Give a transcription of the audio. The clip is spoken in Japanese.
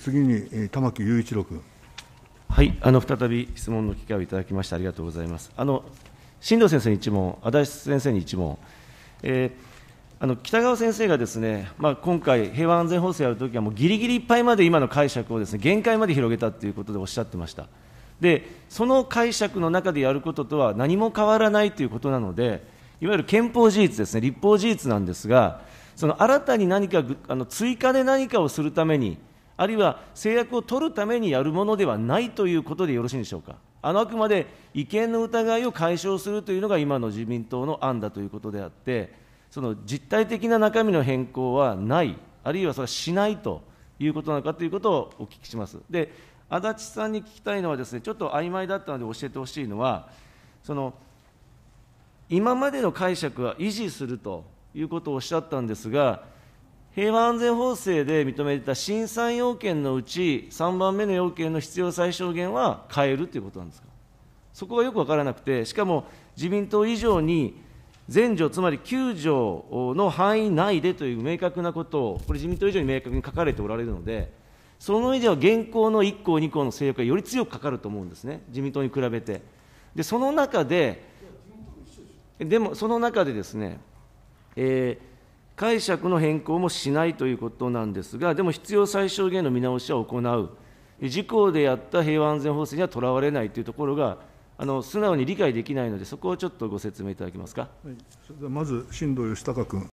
次に玉木雄一郎君。はい、あの再び質問の機会をいただきまして、ありがとうございます。あの新藤先生に1問、足立先生に1問、えー、あの北川先生がですね、まあ、今回、平和安全法制やるときは、もうぎりぎりいっぱいまで今の解釈をです、ね、限界まで広げたということでおっしゃってました。でその解釈の中でやることとは何も変わらないということなので、いわゆる憲法事実ですね、立法事実なんですが、その新たに何かあの追加で何かをするために、あるいは制約を取るためにやるものではないということでよろしいんでしょうか。あのあくまで違憲の疑いを解消するというのが今の自民党の案だということであって、その実体的な中身の変更はない、あるいはそれはしないということなのかということをお聞きします。で足立さんに聞きたいのはです、ね、ちょっと曖昧だったので教えてほしいのは、その今までの解釈は維持するということをおっしゃったんですが、平和安全法制で認めていた審査要件のうち、3番目の要件の必要最小限は変えるということなんですか。そこがよく分からなくて、しかも自民党以上に、全条、つまり9条の範囲内でという明確なことを、これ、自民党以上に明確に書かれておられるので、その意味では現行の1項、2項の制約がより強くかかると思うんですね、自民党に比べて。で、その中で、でもその中でですね、えー、解釈の変更もしないということなんですが、でも必要最小限の見直しは行う、事項でやった平和安全法制にはとらわれないというところが、あの素直に理解できないので、そこをちょっとご説明いただけますか。はい、それではまず、新藤義孝君。